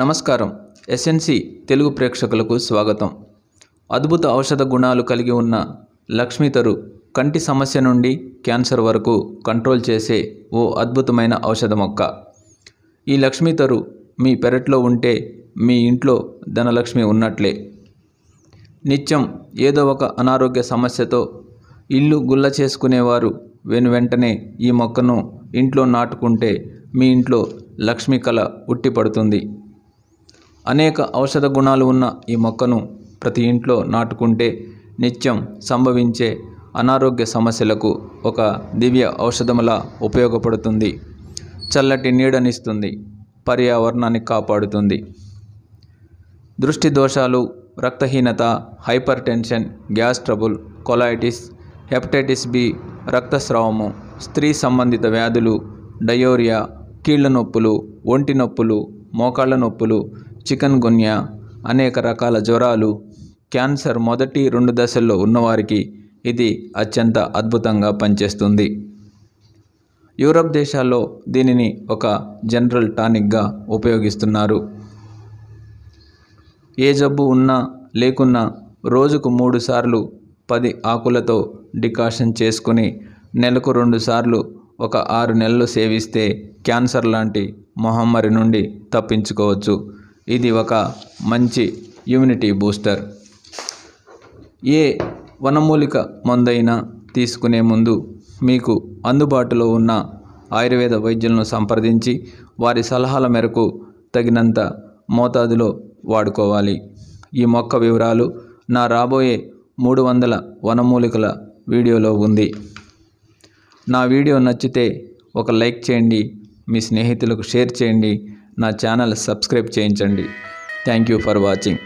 నమస్కారం ఎస్ఎన్సి తెలుగు ప్రేక్షకులకు స్వాగతం అద్భుత ఔషధ గుణాలు కలిగి ఉన్న లక్ష్మీతరు కంటి సమస్య నుండి క్యాన్సర్ వరకు కంట్రోల్ చేసే ఓ అద్భుతమైన ఔషధ మొక్క ఈ లక్ష్మీతరు మీ పెరట్లో ఉంటే మీ ఇంట్లో ధనలక్ష్మి ఉన్నట్లే నిత్యం ఏదో ఒక అనారోగ్య సమస్యతో ఇల్లు గుల్ల చేసుకునేవారు వెను వెంటనే ఈ మొక్కను ఇంట్లో నాటుకుంటే మీ ఇంట్లో లక్ష్మీ కళ ఉట్టిపడుతుంది అనేక ఔషధ గుణాలు ఉన్న ఈ మొక్కను ప్రతి ఇంట్లో నాటుకుంటే నిత్యం సంభవించే అనారోగ్య సమస్యలకు ఒక దివ్య ఔషధములా ఉపయోగపడుతుంది చల్లటి నీడనిస్తుంది పర్యావరణాన్ని కాపాడుతుంది దృష్టి దోషాలు రక్తహీనత hypertension gas trouble colitis hepatitis B రక్తస్రావము స్త్రీ సంబంధిత వ్యాధులు డయోరియా కీళ్ల నొప్పులు ఒంటి నొప్పులు మోకాళ్ళ నొప్పులు చికన్ గున్యా అనేక రకాల జ్వరాలు క్యాన్సర్ మొదటి రెండు దశల్లో ఉన్నవారికి ఇది అత్యంత అద్భుతంగా పనిచేస్తుంది యూరప్ దేశాల్లో దీనిని ఒక జనరల్ టానిక్గా ఉపయోగిస్తున్నారు ఏ జబ్బు ఉన్నా లేకున్నా రోజుకు మూడు సార్లు పది ఆకులతో డికాషన్ చేసుకుని నెలకు రెండు సార్లు ఒక ఆరు నెలలు సేవిస్తే క్యాన్సర్ లాంటి మహమ్మారి నుండి తప్పించుకోవచ్చు ఇది ఒక మంచి ఇమ్యూనిటీ బూస్టర్ ఏ వనమూలిక మందైనా తీసుకునే ముందు మీకు అందుబాటులో ఉన్న ఆయుర్వేద వైద్యులను సంప్రదించి వారి సలహాల మేరకు తగినంత మోతాదులో వాడుకోవాలి ఈ మొక్క వివరాలు నా రాబోయే మూడు వందల వనమూలికల వీడియోలో ఉంది నా వీడియో నచ్చితే ఒక లైక్ చేయండి మీ స్నేహితులకు షేర్ చేయండి నా ఛానల్ సబ్స్క్రైబ్ చేయించండి థ్యాంక్ యూ ఫర్ వాచింగ్